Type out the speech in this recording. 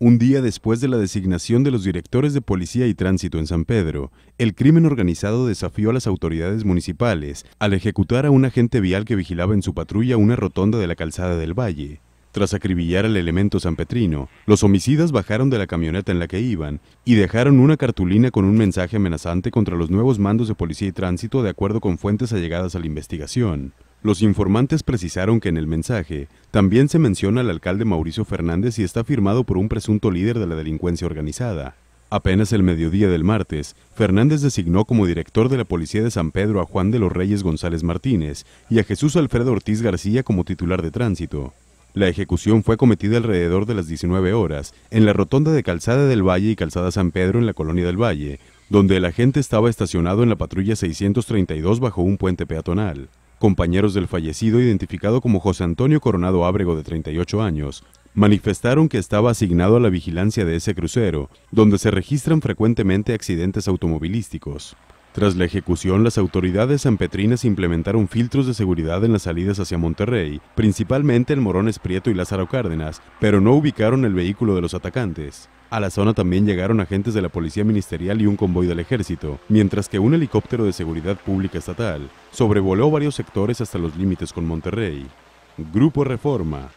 Un día después de la designación de los directores de policía y tránsito en San Pedro, el crimen organizado desafió a las autoridades municipales al ejecutar a un agente vial que vigilaba en su patrulla una rotonda de la calzada del valle. Tras acribillar al elemento Petrino, los homicidas bajaron de la camioneta en la que iban y dejaron una cartulina con un mensaje amenazante contra los nuevos mandos de policía y tránsito de acuerdo con fuentes allegadas a la investigación. Los informantes precisaron que en el mensaje también se menciona al alcalde Mauricio Fernández y está firmado por un presunto líder de la delincuencia organizada. Apenas el mediodía del martes, Fernández designó como director de la Policía de San Pedro a Juan de los Reyes González Martínez y a Jesús Alfredo Ortiz García como titular de tránsito. La ejecución fue cometida alrededor de las 19 horas en la rotonda de Calzada del Valle y Calzada San Pedro en la Colonia del Valle, donde el agente estaba estacionado en la patrulla 632 bajo un puente peatonal. Compañeros del fallecido, identificado como José Antonio Coronado Ábrego, de 38 años, manifestaron que estaba asignado a la vigilancia de ese crucero, donde se registran frecuentemente accidentes automovilísticos. Tras la ejecución, las autoridades sanpetrinas implementaron filtros de seguridad en las salidas hacia Monterrey, principalmente en Morones Prieto y Lázaro Cárdenas, pero no ubicaron el vehículo de los atacantes. A la zona también llegaron agentes de la Policía Ministerial y un convoy del Ejército, mientras que un helicóptero de Seguridad Pública Estatal sobrevoló varios sectores hasta los límites con Monterrey. Grupo Reforma,